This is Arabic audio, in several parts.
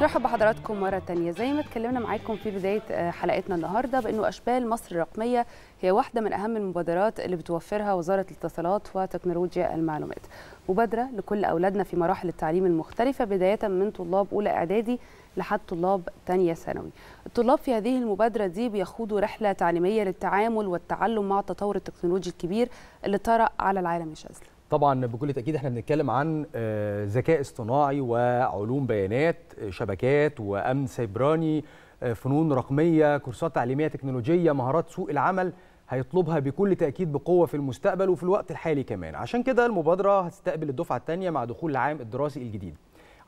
نرحب بحضراتكم مرة تانية زي ما اتكلمنا معاكم في بداية آه، حلقتنا النهاردة بأنه أشبال مصر الرقمية هي واحدة من أهم المبادرات اللي بتوفرها وزارة الاتصالات وتكنولوجيا المعلومات مبادرة لكل أولادنا في مراحل التعليم المختلفة بداية من طلاب أولى إعدادي لحد طلاب تانية ثانوي الطلاب في هذه المبادرة دي بيخوضوا رحلة تعليمية للتعامل والتعلم مع التطور التكنولوجي الكبير اللي طرأ على العالم يا شاذلي طبعا بكل تاكيد احنا بنتكلم عن آه، ذكاء اصطناعي وعلوم بيانات شبكات وامن سيبراني آه، فنون رقميه كورسات تعليميه تكنولوجيه مهارات سوق العمل هيطلبها بكل تاكيد بقوه في المستقبل وفي الوقت الحالي كمان عشان كده المبادره هتستقبل الدفعه الثانيه مع دخول العام الدراسي الجديد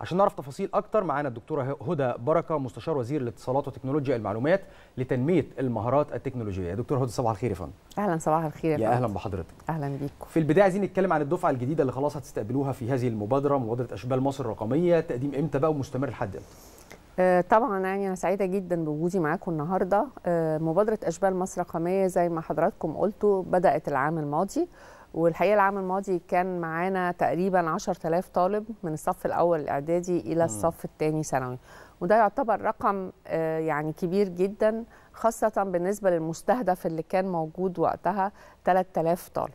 عشان نعرف تفاصيل اكتر معانا الدكتوره هدى بركه مستشار وزير الاتصالات وتكنولوجيا المعلومات لتنميه المهارات التكنولوجيه دكتوره هدى صباح الخير يا فندم اهلا صباح الخير يا, يا اهلا بحضرتك اهلا بيكم في البدايه عايزين نتكلم عن الدفعه الجديده اللي خلاص هتستقبلوها في هذه المبادره مبادره اشبال مصر الرقميه تقديم امتى بقى ومستمر لحد امتى آه، طبعا يعني انا سعيده جدا بوجودي معاكم النهارده آه، مبادره اشبال مصر الرقميه زي ما حضراتكم قلتوا بدات العام الماضي والحقيقه العام الماضي كان معانا تقريبا 10000 طالب من الصف الاول الاعدادي الى الصف الثاني ثانوي وده يعتبر رقم آه، يعني كبير جدا خاصه بالنسبه للمستهدف اللي كان موجود وقتها 3000 طالب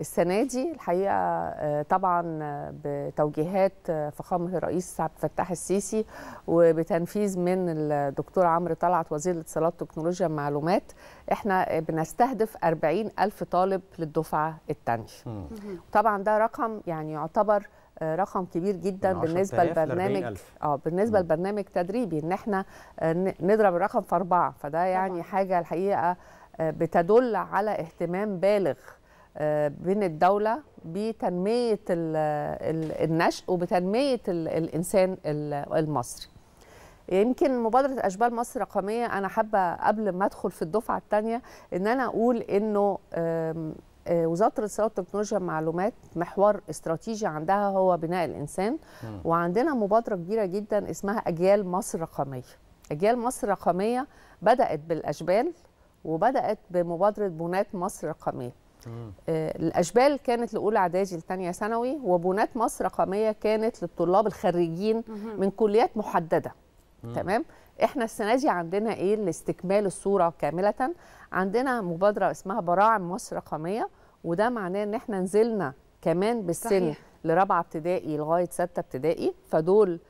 السنه دي الحقيقه آه، طبعا آه، بتوجيهات آه، فخامه الرئيس عبد الفتاح السيسي وبتنفيذ من الدكتور عمرو طلعت وزير الاتصالات والتكنولوجيا والمعلومات احنا بنستهدف 40 الف طالب للدفعه الثانيه طبعا ده رقم يعني يعتبر رقم كبير جدا بالنسبه لبرنامج اه بالنسبه لبرنامج تدريبي ان احنا نضرب الرقم في اربعه فده يعني طبعا. حاجه الحقيقه بتدل على اهتمام بالغ آه، بين الدولة بتنمية النشء وبتنمية الإنسان المصري يمكن مبادرة أشبال مصر رقمية أنا حابة قبل ما أدخل في الدفعة الثانية إن أنا أقول إنه آه، وزاره الاتصالات والتكنولوجيا المعلومات محور استراتيجي عندها هو بناء الانسان وعندنا مبادره كبيره جدا اسمها اجيال مصر رقميه اجيال مصر رقميه بدات بالاشبال وبدات بمبادره بنات مصر رقميه آه، الاشبال كانت لاولى اعدادي لثانيه ثانوي وبنات مصر رقميه كانت للطلاب الخريجين من كليات محدده تمام احنا السنه دي عندنا ايه لاستكمال الصوره كامله عندنا مبادره اسمها براعم مصر رقميه وده معناه ان احنا نزلنا كمان بالسن لرابعه ابتدائي لغايه سته ابتدائي فدول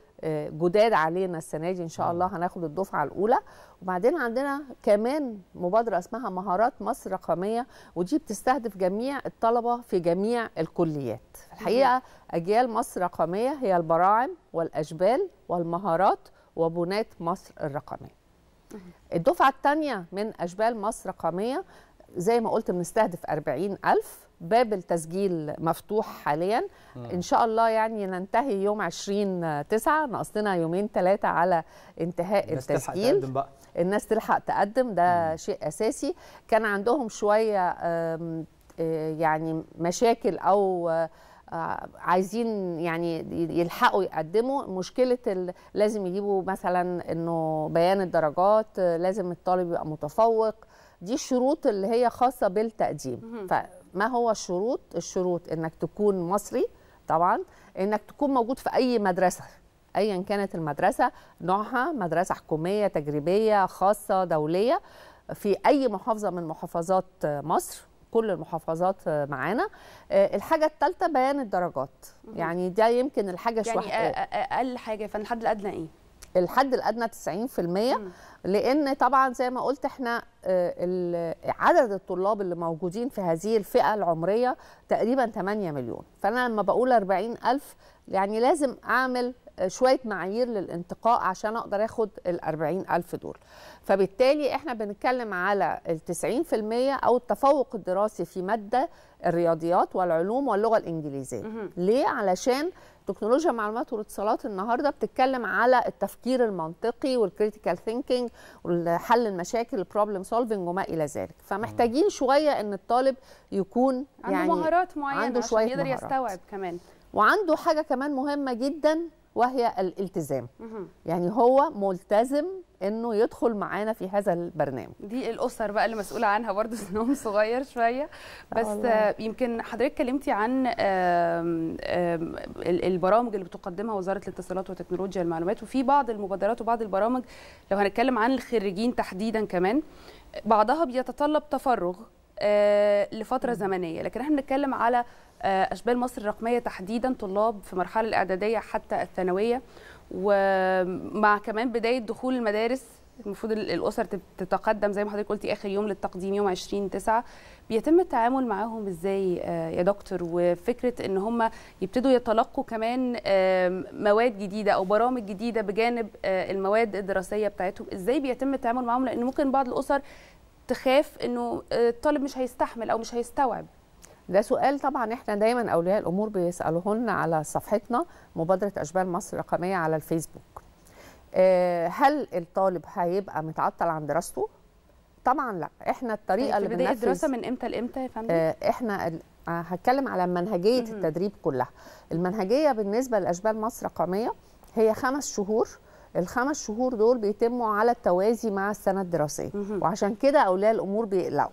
جداد علينا السنه دي ان شاء الله هناخد الدفعه الاولى وبعدين عندنا كمان مبادره اسمها مهارات مصر رقميه ودي بتستهدف جميع الطلبه في جميع الكليات الحقيقه اجيال مصر رقميه هي البراعم والاشبال والمهارات وبنات مصر الرقميه الدفعه الثانيه من اشبال مصر رقميه زي ما قلت بنستهدف 40000 ألف باب التسجيل مفتوح حاليا آه. ان شاء الله يعني ننتهي يوم 20 9 ناقص لنا يومين ثلاثه على انتهاء الناس التسجيل تلحق تقدم بقى. الناس تلحق تقدم ده شيء اساسي كان عندهم شويه آه، يعني مشاكل او آه، عايزين يعني يلحقوا يقدموا مشكله لازم يجيبوا مثلا انه بيان الدرجات لازم الطالب يبقى متفوق دي الشروط اللي هي خاصه بالتقديم ف... ما هو الشروط الشروط انك تكون مصري طبعا انك تكون موجود في اي مدرسه ايا كانت المدرسه نوعها مدرسه حكوميه تجريبيه خاصه دوليه في اي محافظه من محافظات مصر كل المحافظات معانا آه، الحاجه الثالثه بيان الدرجات يعني ده يمكن الحاجه يعني شويه اقل حاجه فالحد الادنى ايه الحد الادنى 90% مم. لان طبعا زي ما قلت احنا آه، عدد الطلاب اللي موجودين في هذه الفئه العمريه تقريبا 8 مليون فانا لما بقول 40 الف يعني لازم اعمل شويه معايير للانتقاء عشان اقدر اخد ال 40000 دول فبالتالي احنا بنتكلم على ال 90% او التفوق الدراسي في ماده الرياضيات والعلوم واللغه الانجليزيه ليه علشان تكنولوجيا معلومات والاتصالات النهارده بتتكلم على التفكير المنطقي والكريتيكال ثينكينج وحل المشاكل البروبلم سولفنج وما الى ذلك فمحتاجين شويه ان الطالب يكون عنده يعني مهارات معينه عنده شويه عشان يقدر يستوعب كمان وعنده حاجه كمان مهمه جدا وهي الالتزام يعني هو ملتزم انه يدخل معانا في هذا البرنامج دي الاسر بقى اللي مسؤوله عنها برضه سنهم صغير شويه بس آه يمكن حضرتك اتكلمتي عن البرامج اللي بتقدمها وزاره الاتصالات وتكنولوجيا المعلومات وفي بعض المبادرات وبعض البرامج لو هنتكلم عن الخريجين تحديدا كمان بعضها بيتطلب تفرغ آه، لفتره زمنيه لكن احنا بنتكلم على آه، اشبال مصر الرقميه تحديدا طلاب في مرحله الاعداديه حتى الثانويه ومع كمان بدايه دخول المدارس المفروض الاسر تتقدم زي ما حضرتك قلتي اخر يوم للتقديم يوم 20 9 بيتم التعامل معاهم ازاي آه، يا دكتور وفكره ان هم يبتدوا يتلقوا كمان مواد جديده او برامج جديده بجانب آه، المواد الدراسيه بتاعتهم ازاي بيتم التعامل معاهم لان ممكن بعض الاسر تخاف انه الطالب مش هيستحمل او مش هيستوعب ده سؤال طبعا احنا دايما اولياء الامور بيسالوه لنا على صفحتنا مبادره اشبال مصر الرقميه على الفيسبوك آه، هل الطالب هيبقى متعطل عن دراسته طبعا لا احنا الطريقه طيب، اللي بدايه الدراسه من امتى لامتى يا فندم آه، احنا آه، هتكلم على منهجيه التدريب كلها المنهجيه بالنسبه لاشبال مصر الرقميه هي خمس شهور الخمس شهور دول بيتموا على التوازي مع السنه الدراسيه وعشان كده اولياء الامور بيقلقوا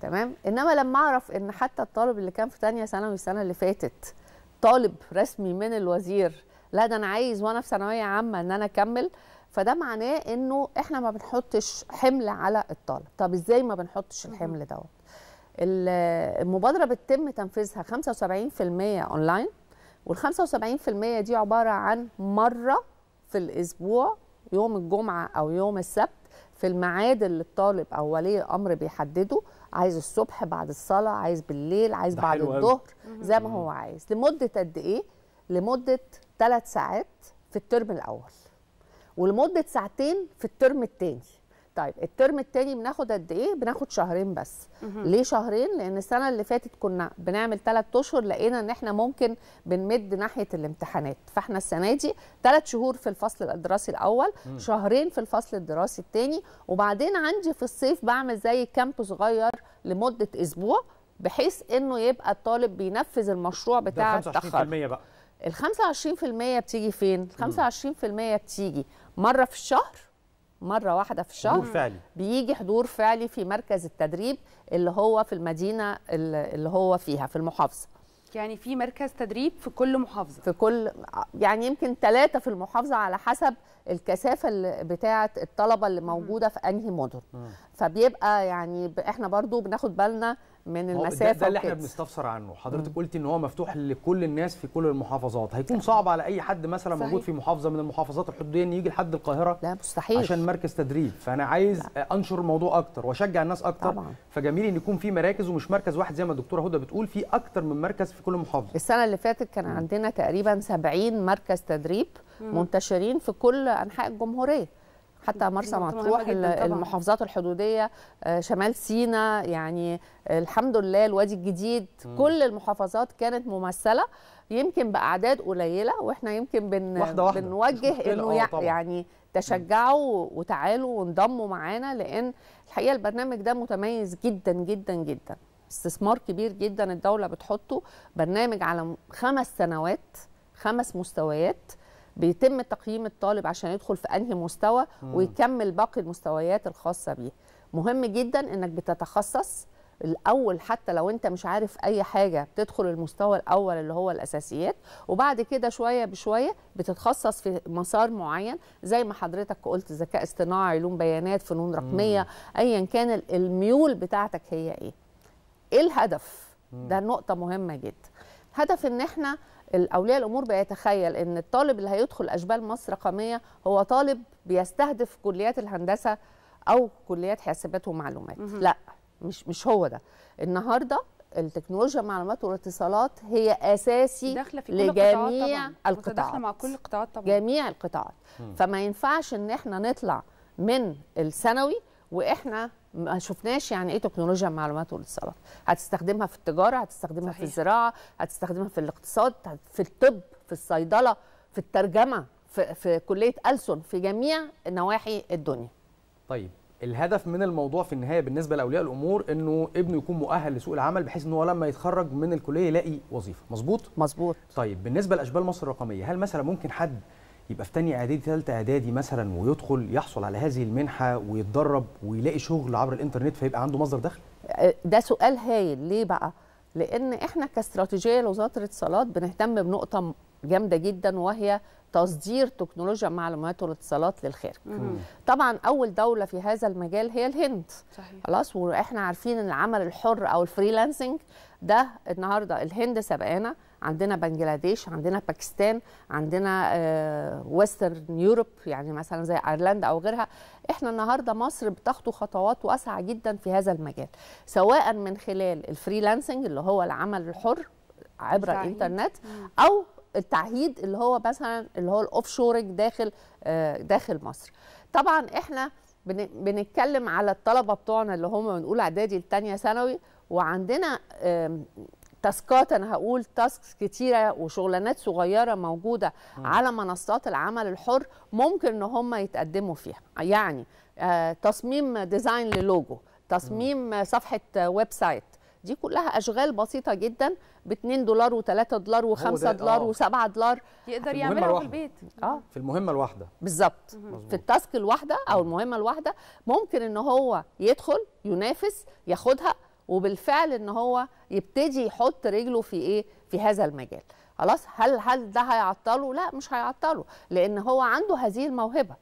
تمام انما لما اعرف ان حتى الطالب اللي كان في ثانيه ثانوي السنه اللي فاتت طالب رسمي من الوزير لا ده انا عايز وانا في ثانويه عامه ان انا اكمل فده معناه انه احنا ما بنحطش حمل على الطالب طب ازاي ما بنحطش الحمل دوت المبادره بتتم تنفيذها 75% اونلاين وال75% دي عباره عن مره في الاسبوع يوم الجمعه او يوم السبت في الميعاد اللي الطالب او ولي الامر بيحدده عايز الصبح بعد الصلاه عايز بالليل عايز بعد الظهر زي ما هو عايز لمده قد ايه لمده ثلاث ساعات في الترم الاول ولمده ساعتين في الترم الثاني طيب الترم الثاني بناخد قد ايه بناخد شهرين بس مهم. ليه شهرين لان السنه اللي فاتت كنا بنعمل ثلاث اشهر لقينا ان احنا ممكن بنمد ناحيه الامتحانات فاحنا السنه دي ثلاث شهور في الفصل الدراسي الاول شهرين في الفصل الدراسي الثاني وبعدين عندي في الصيف بعمل زي كامب صغير لمده اسبوع بحيث انه يبقى الطالب بينفذ المشروع بتاع التخرج بقى ال 25% بتيجي فين؟ ال 25% بتيجي مره في الشهر مره واحده في الشهر حضور فعلي. بيجي حضور فعلي في مركز التدريب اللي هو في المدينه اللي هو فيها في المحافظه يعني في مركز تدريب في كل محافظه في كل يعني يمكن ثلاثه في المحافظه على حسب الكثافه بتاعه الطلبه اللي موجوده في انهي مدن فبيبقى يعني احنا برضو بناخد بالنا من المسافه ده, ده اللي احنا بنستفسر عنه حضرتك قلتي ان هو مفتوح لكل الناس في كل المحافظات هيكون صعب على اي حد مثلا صحيح. موجود في محافظه من المحافظات الحدوديه ان يجي لحد القاهره لا مستحيل عشان مركز تدريب فانا عايز لا. انشر الموضوع اكتر واشجع الناس اكتر طبعا. فجميل ان يكون في مراكز ومش مركز واحد زي ما الدكتوره هدى بتقول في اكتر من مركز في كل محافظه السنه اللي فاتت كان عندنا تقريبا 70 مركز تدريب م. منتشرين في كل انحاء الجمهوريه حتى مرسى مطروح المحافظات الحدوديه آه، شمال سينا يعني الحمد لله الوادي الجديد م. كل المحافظات كانت ممثله يمكن باعداد قليله واحنا يمكن بن واحدة واحدة. بنوجه انه يعني تشجعوا وتعالوا وانضموا معانا لان الحقيقه البرنامج ده متميز جدا جدا جدا استثمار كبير جدا الدوله بتحطه برنامج على خمس سنوات خمس مستويات بيتم تقييم الطالب عشان يدخل في انهي مستوى ويكمل باقي المستويات الخاصه بيه مهم جدا انك بتتخصص الاول حتى لو انت مش عارف اي حاجه بتدخل المستوى الاول اللي هو الاساسيات وبعد كده شويه بشويه بتتخصص في مسار معين زي ما حضرتك قلت ذكاء اصطناعي علوم بيانات فنون رقميه ايا كان الميول بتاعتك هي ايه ايه الهدف ده نقطه مهمه جدا هدف ان احنا اولياء الامور بيتخيل ان الطالب اللي هيدخل اشبال مصر رقميه هو طالب بيستهدف كليات الهندسه او كليات حاسبات ومعلومات لا مش مش هو ده النهارده التكنولوجيا المعلومات والاتصالات هي اساسي داخله في كل لجميع طبعاً. القطاعات مع كل القطاعات طبعا جميع القطاعات فما ينفعش ان احنا نطلع من الثانوي واحنا ما شفناش يعني ايه تكنولوجيا المعلومات والاتصالات هتستخدمها في التجاره هتستخدمها صحيح. في الزراعه هتستخدمها في الاقتصاد في الطب في الصيدله في الترجمه في, في كليه ألسن في جميع نواحي الدنيا طيب الهدف من الموضوع في النهايه بالنسبه لاولياء الامور انه ابنه يكون مؤهل لسوق العمل بحيث ان هو لما يتخرج من الكليه يلاقي وظيفه مظبوط مظبوط طيب بالنسبه لاشبال مصر الرقميه هل مثلا ممكن حد يبقى في تانية اعدادي ثالثه اعدادي مثلا ويدخل يحصل على هذه المنحه ويتدرب ويلاقي شغل عبر الانترنت فيبقى عنده مصدر دخل أه، ده سؤال هايل ليه بقى لان احنا كاستراتيجيه لوزاره الاتصالات بنهتم بنقطه جامده جدا وهي تصدير تكنولوجيا معلومات والاتصالات للخارج. طبعا اول دوله في هذا المجال هي الهند. صحيح. خلاص واحنا عارفين ان العمل الحر او الفريلانسنج ده النهارده الهند سبقانا عندنا بنجلاديش عندنا باكستان عندنا ويسترن آه، يوروب يعني مثلا زي ايرلندا او غيرها احنا النهارده مصر بتخطو خطوات واسعه جدا في هذا المجال سواء من خلال الفريلانسنج اللي هو العمل الحر عبر صحيح. الانترنت او التعهيد اللي هو مثلا اللي هو الاوف شورنج داخل آه، داخل مصر طبعا احنا بنتكلم على الطلبه بتوعنا اللي هم من اولى اعدادي الثانيه ثانوي وعندنا تاسكات انا هقول تاسكس كتيره وشغلانات صغيره موجوده م. على منصات العمل الحر ممكن ان هم يتقدموا فيها يعني آه تصميم ديزاين للوجو تصميم م. صفحه ويب سايت دي كلها اشغال بسيطه جدا ب 2 دولار و3 دولار و5 دولار آه. و7 دولار يقدر يعملها في البيت اه في المهمه الواحده بالظبط في التاسك الواحده او المهمه الواحده ممكن ان هو يدخل ينافس ياخدها وبالفعل ان هو يبتدي يحط رجله في ايه في هذا المجال خلاص هل هل ده هيعطله لا مش هيعطله لان هو عنده هذه الموهبه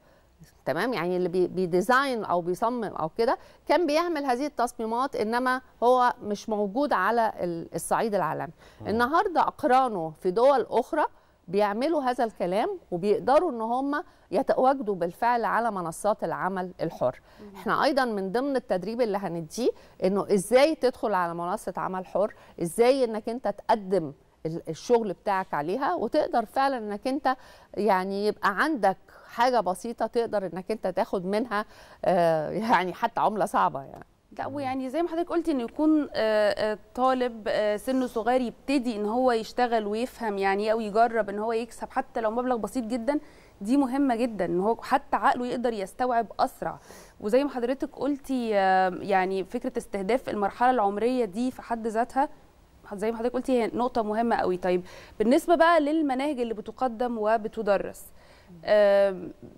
تمام يعني اللي بيديزاين او بيصمم او كده كان بيعمل هذه التصميمات انما هو مش موجود على الصعيد العالمي آه. النهارده اقرانه في دول اخرى بيعملوا هذا الكلام وبيقدروا ان هم يتواجدوا بالفعل على منصات العمل الحر احنا ايضا من ضمن التدريب اللي هنديه انه ازاي تدخل على منصه عمل حر ازاي انك انت تقدم الشغل بتاعك عليها وتقدر فعلا انك انت يعني يبقى عندك حاجه بسيطه تقدر انك انت تاخد منها آه، يعني حتى عمله صعبه يعني لا ويعني زي ما حضرتك قلتي انه يكون آه، آه، طالب آه، سنه صغير يبتدي ان هو يشتغل ويفهم يعني إيه او يجرب ان هو يكسب حتى لو مبلغ بسيط جدا دي مهمه جدا ان هو حتى عقله يقدر يستوعب اسرع وزي ما حضرتك قلتي يعني فكره استهداف المرحله العمريه دي في حد ذاتها زي ما حضرتك قلتي هي نقطه مهمه قوي طيب بالنسبه بقى للمناهج اللي بتقدم وبتدرس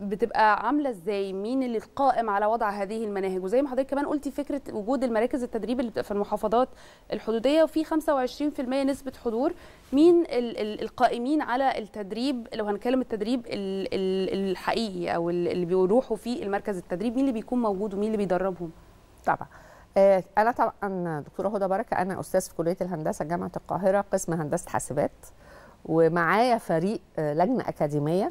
بتبقى عامله ازاي مين اللي القائم على وضع هذه المناهج وزي ما حضرتك كمان قلتي فكره وجود المراكز التدريب اللي بتبقى في المحافظات الحدوديه وفي 25% نسبه حضور مين القائمين على التدريب لو هنتكلم التدريب الحقيقي او اللي بيروحوا في المركز التدريب مين اللي بيكون موجود ومين اللي بيدربهم طبعا آه، انا طبعا دكتوره هدى بركه انا استاذ في كليه الهندسه جامعه القاهره قسم هندسه حاسبات ومعايا فريق آه، لجنه اكاديميه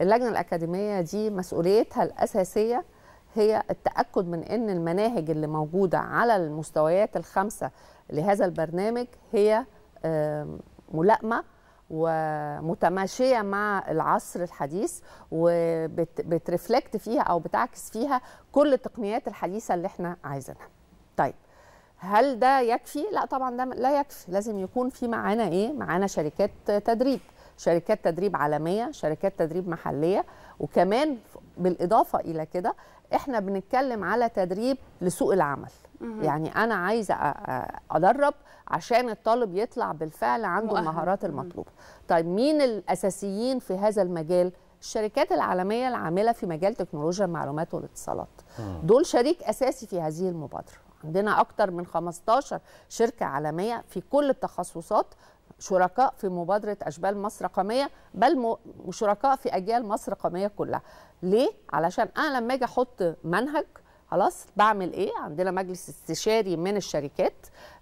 اللجنه الاكاديميه دي مسؤوليتها الاساسيه هي التاكد من ان المناهج اللي موجوده على المستويات الخمسه لهذا البرنامج هي ملائمه ومتماشيه مع العصر الحديث وبترفلكت فيها او بتعكس فيها كل التقنيات الحديثه اللي احنا عايزينها. طيب هل ده يكفي؟ لا طبعا ده لا يكفي، لازم يكون في معانا ايه؟ معانا شركات تدريب. شركات تدريب عالميه شركات تدريب محليه وكمان بالاضافه الى كده احنا بنتكلم على تدريب لسوق العمل يعني انا عايزه ادرب عشان الطالب يطلع بالفعل عنده المهارات المطلوبه طيب مين الاساسيين في هذا المجال الشركات العالميه العامله في مجال تكنولوجيا المعلومات والاتصالات دول شريك اساسي في هذه المبادره عندنا اكتر من 15 شركه عالميه في كل التخصصات شركاء في مبادرة أشبال مصر رقمية بل شركاء في أجيال مصر رقمية كلها ليه؟ علشان أنا لما أجي أحط منهج خلاص بعمل ايه عندنا مجلس استشاري من الشركات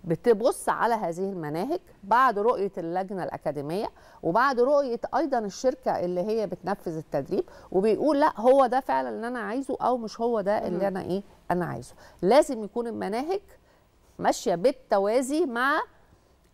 بتبص على هذه المناهج بعد رؤيه اللجنه الاكاديميه وبعد رؤيه ايضا الشركه اللي هي بتنفذ التدريب وبيقول لا هو ده فعلا اللي انا عايزه او مش هو ده اللي انا ايه انا عايزه لازم يكون المناهج ماشيه بالتوازي مع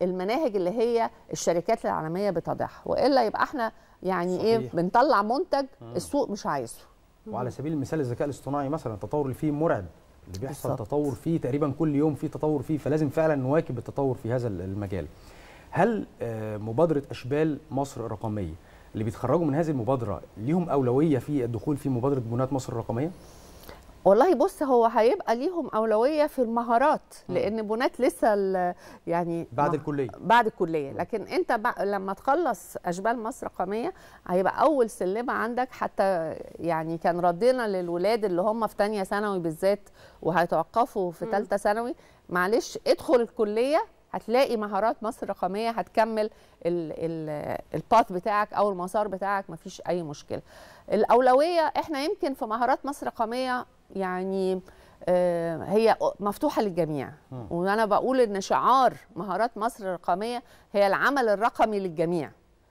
المناهج اللي هي الشركات العالميه بتضعها والا يبقى احنا يعني إيه صحيح. ايه بنطلع منتج آه. السوق مش عايزه وعلى سبيل المثال الذكاء الاصطناعي مثلا التطور اللي فيه مرعب اللي بيحصل بالزبط. تطور فيه تقريبا كل يوم فيه تطور فيه فلازم فعلا نواكب التطور في هذا المجال هل آه، مبادره اشبال مصر الرقميه اللي بيتخرجوا من هذه المبادره ليهم اولويه في الدخول في مبادره بنات مصر الرقميه والله بص هو هيبقى ليهم اولويه في المهارات لان بنات لسه يعني بعد الكليه بعد الكليه لكن انت لما تخلص اشبال مصر رقميه هيبقى اول سلمه عندك حتى يعني كان ردنا للولاد اللي هم في ثانيه ثانوي بالذات وهيتوقفوا في ثالثه ثانوي معلش ادخل الكليه هتلاقي مهارات مصر الرقميه هتكمل الباث بتاعك او المسار بتاعك مفيش اي مشكله الاولويه احنا يمكن في مهارات مصر الرقميه يعني آه، هي مفتوحه للجميع وانا بقول ان شعار مهارات مصر الرقميه هي العمل الرقمي للجميع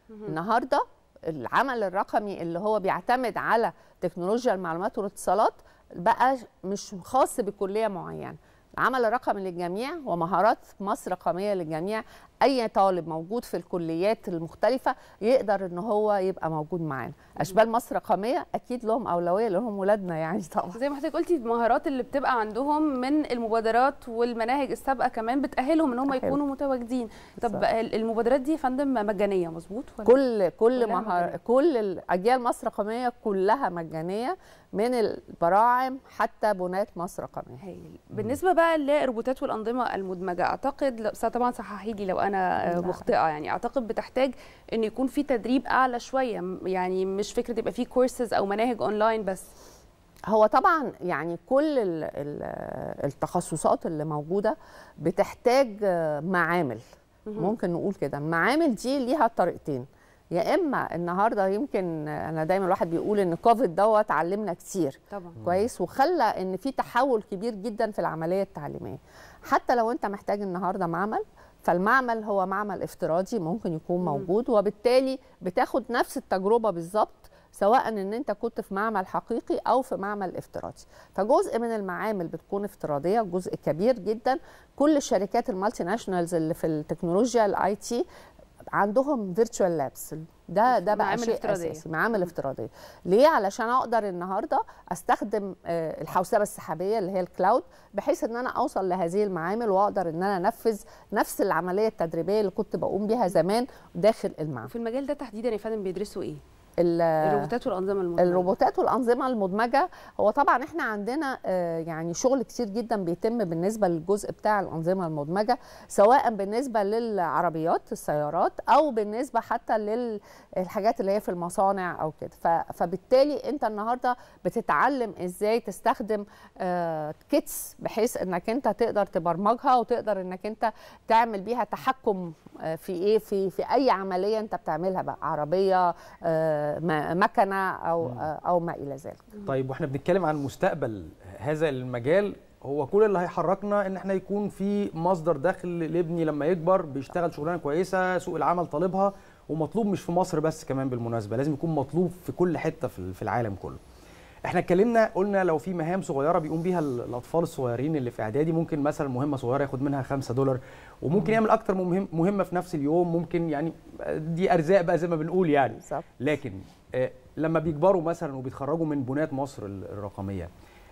النهارده العمل الرقمي اللي هو بيعتمد على تكنولوجيا المعلومات والاتصالات بقى مش خاص بكليه معينه العمل الرقمي للجميع ومهارات مصر رقميه للجميع اي طالب موجود في الكليات المختلفه يقدر ان هو يبقى موجود معانا اشبال مصر رقميه اكيد لهم اولويه لهم ولادنا يعني طبعا زي ما حضرتك قلتي المهارات اللي بتبقى عندهم من المبادرات والمناهج السابقه كمان بتاهلهم ان هم يكونوا متواجدين طب المبادرات دي يا فندم مجانيه مظبوط كل كل مهار كل اجيال مصر رقميه كلها مجانيه من البراعم حتى بنات مصر رقميه بالنسبه بقى للروبوتات والانظمه المدمجه اعتقد طبعا صححي لو انا انا آه، مخطئه يعني اعتقد بتحتاج ان يكون في تدريب اعلى شويه يعني مش فكره يبقى في كورسز او مناهج اونلاين بس هو طبعا يعني كل التخصصات اللي موجوده بتحتاج آه، معامل ممكن نقول كده المعامل دي ليها طريقتين يا اما النهارده يمكن انا دايما الواحد بيقول ان كوفيد دوت علمنا كتير طبعا. كويس وخلى ان في تحول كبير جدا في العمليه التعليميه حتى لو انت محتاج النهارده معمل فالمعمل هو معمل افتراضي ممكن يكون موجود وبالتالي بتاخد نفس التجربه بالظبط سواء ان انت كنت في معمل حقيقي او في معمل افتراضي فجزء من المعامل بتكون افتراضيه جزء كبير جدا كل الشركات المالتي ناشونالز اللي في التكنولوجيا الاي تي عندهم فيرتشوال لابس ده ده بقى معامل شيء افتراضية. اساسي معامل افتراضيه ليه علشان اقدر النهارده استخدم آه، الحوسبه السحابيه اللي هي الكلاود بحيث ان انا اوصل لهذه المعامل واقدر ان انا انفذ نفس العمليه التدريبيه اللي كنت بقوم بيها زمان داخل المعمل في المجال ده تحديدا يا فندم بيدرسوا ايه الروبوتات والانظمه المدمجه الروبوتات والانظمه المدمجه هو طبعا احنا عندنا آه، يعني شغل كتير جدا بيتم بالنسبه للجزء بتاع الانظمه المدمجه سواء بالنسبه للعربيات السيارات او بالنسبه حتى للحاجات اللي هي في المصانع او كده فبالتالي انت النهارده بتتعلم ازاي تستخدم آه، كيتس بحيث انك انت تقدر تبرمجها وتقدر انك انت تعمل بيها تحكم آه، في ايه في في اي عمليه انت بتعملها بقى عربيه مكنه او او ما الى ذلك طيب واحنا بنتكلم عن مستقبل هذا المجال هو كل اللي هيحركنا ان احنا يكون في مصدر دخل لابني لما يكبر بيشتغل شغلانه كويسه سوق العمل طالبها ومطلوب مش في مصر بس كمان بالمناسبه لازم يكون مطلوب في كل حته في العالم كله احنا اتكلمنا قلنا لو في مهام صغيره بيقوم بيها الاطفال الصغيرين اللي في اعدادي ممكن مثلا مهمه صغيره ياخد منها 5 دولار وممكن يعمل اكتر من مهم مهمه في نفس اليوم ممكن يعني دي ارزاق بقى زي ما بنقول يعني صح. لكن آه، لما بيكبروا مثلا وبيتخرجوا من بنات مصر الرقميه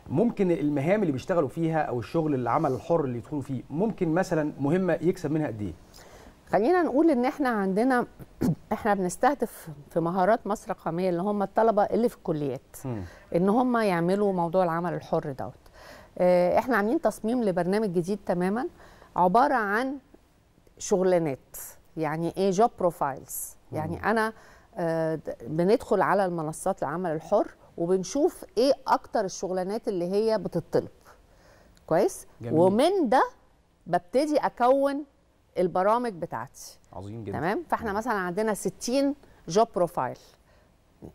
ممكن المهام اللي بيشتغلوا فيها او الشغل العمل الحر اللي يدخلوا فيه ممكن مثلا مهمه يكسب منها قد ايه خلينا نقول ان احنا عندنا احنا بنستهدف في مهارات مصر القوميه اللي هم الطلبه اللي في الكليات م. ان هم يعملوا موضوع العمل الحر دوت آه، احنا عاملين تصميم لبرنامج جديد تماما عباره عن شغلانات يعني ايه جوب بروفايلز يعني انا آه، بندخل على المنصات العمل الحر وبنشوف ايه اكتر الشغلانات اللي هي بتطلب كويس جميل. ومن ده ببتدي اكون البرامج بتاعتي عظيم جدا تمام فاحنا مم. مثلا عندنا 60 جوب بروفايل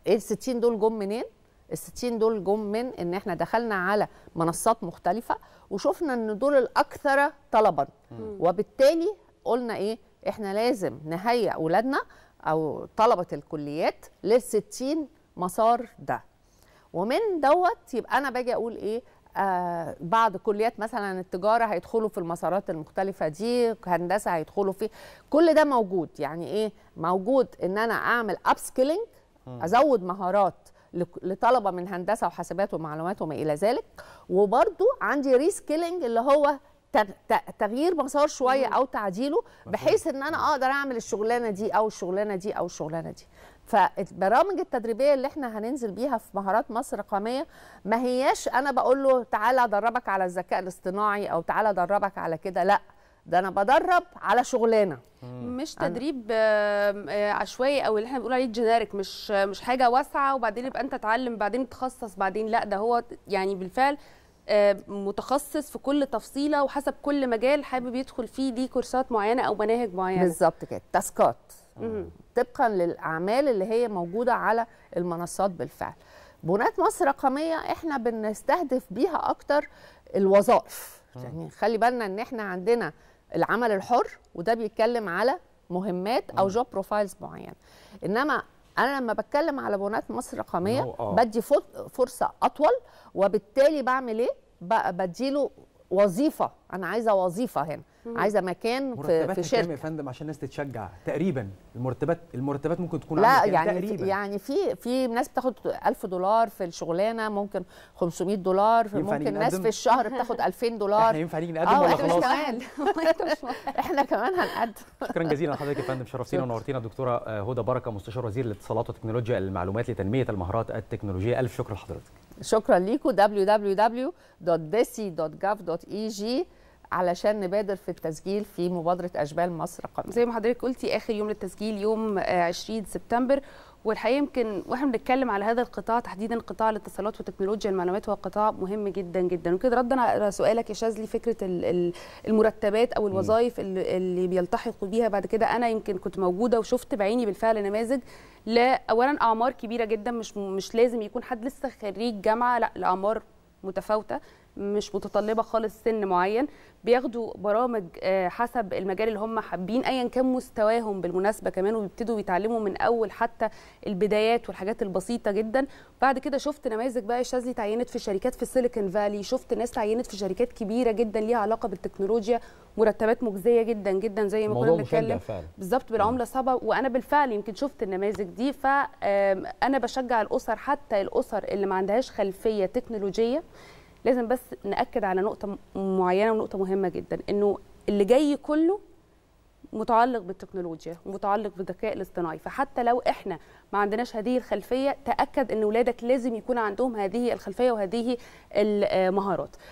ايه ال 60 دول جم منين ال 60 دول جم من ان احنا دخلنا على منصات مختلفه وشفنا ان دول الاكثر طلبا مم. وبالتالي قلنا ايه احنا لازم نهيئ اولادنا او طلبه الكليات لل 60 مسار ده ومن دوت يبقى انا باجي اقول ايه آه، بعض كليات مثلا التجاره هيدخلوا في المسارات المختلفه دي هندسه هيدخلوا في كل ده موجود يعني ايه موجود ان انا اعمل اب سكيلينج ازود مهارات لطلبه من هندسه وحاسبات ومعلومات وما الى ذلك وبرده عندي ريسكيلينج اللي هو تغيير مسار شويه او تعديله بحيث ان انا اقدر اعمل الشغلانه دي او الشغلانه دي او الشغلانه دي فالبرامج التدريبيه اللي احنا هننزل بيها في مهارات مصر الرقميه ما هياش انا بقول له تعالى ادربك على الذكاء الاصطناعي او تعالى ادربك على كده لا ده انا بدرب على شغلانه مش تدريب آه، عشوائي او اللي احنا بنقول عليه جينيريك مش مش حاجه واسعه وبعدين يبقى انت تعلم بعدين تخصص بعدين لا ده هو يعني بالفعل متخصص في كل تفصيله وحسب كل مجال حابب يدخل فيه ليه كورسات معينه او مناهج معينه بالظبط كده تاسكات طبقا للاعمال اللي هي موجوده على المنصات بالفعل بنات مصر رقميه احنا بنستهدف بيها اكتر الوظائف يعني خلي بالنا ان احنا عندنا العمل الحر وده بيتكلم على مهمات او جوب بروفايلز معينه انما انا لما بتكلم على بنات مصر رقميه آه. بدي فرصه اطول وبالتالي بعمل ايه بديله وظيفه انا عايزه وظيفه هنا عايزه مكان في في شركه مرتبات يا فندم عشان الناس تتشجع تقريبا المرتبات المرتبات ممكن تكون لا يعني, يعني تقريبا يعني في في ناس بتاخد 1000 دولار في الشغلانه ممكن 500 دولار ممكن ناس في الشهر بتاخد 2000 دولار احنا ينفع نيجي نقدم اه، ولا خلاص كمان احنا كمان هنقدم شكرا جزيلا لحضرتك يا فندم شرفتينا ونورتينا الدكتوره آه، هدى بركه مستشار وزير الاتصالات وتكنولوجيا المعلومات لتنميه المهارات التكنولوجيه الف شكر لحضرتك شكرا ليكم www.desi.gov.eg علشان نبادر في التسجيل في مبادره اشبال مصر قمر زي ما حضرتك قلتي اخر يوم للتسجيل يوم 20 آه، سبتمبر والحقيقه يمكن واحنا بنتكلم على هذا القطاع تحديدا قطاع الاتصالات وتكنولوجيا المعلومات هو قطاع مهم جدا جدا وكده ردا على سؤالك يا شاذلي فكره المرتبات او الوظائف اللي بيلتحقوا بيها بعد كده انا يمكن كنت موجوده وشفت بعيني بالفعل نماذج لا اولا اعمار كبيره جدا مش مش لازم يكون حد لسه خريج جامعه لا الاعمار متفاوته مش متطلبه خالص سن معين بياخدوا برامج آه، حسب المجال اللي هم حابين ايا كان مستواهم بالمناسبه كمان وبيبتدوا يتعلموا من اول حتى البدايات والحاجات البسيطه جدا بعد كده شفت نماذج بقى شاذلي تعينت في شركات في السيليكون فالي شفت ناس تعينت في شركات كبيره جدا ليها علاقه بالتكنولوجيا مرتبات مجزيه جدا جدا زي ما كنا بنتكلم بالظبط بالعمله صعبه وانا بالفعل يمكن شفت النماذج دي فانا بشجع الاسر حتى الاسر اللي ما عندهاش خلفيه تكنولوجيه لازم بس ناكد على نقطه معينه ونقطه مهمه جدا انه اللي جاي كله متعلق بالتكنولوجيا ومتعلق بالذكاء الاصطناعي فحتى لو احنا ما عندناش هذه الخلفيه تاكد ان ولادك لازم يكون عندهم هذه الخلفيه وهذه المهارات آه،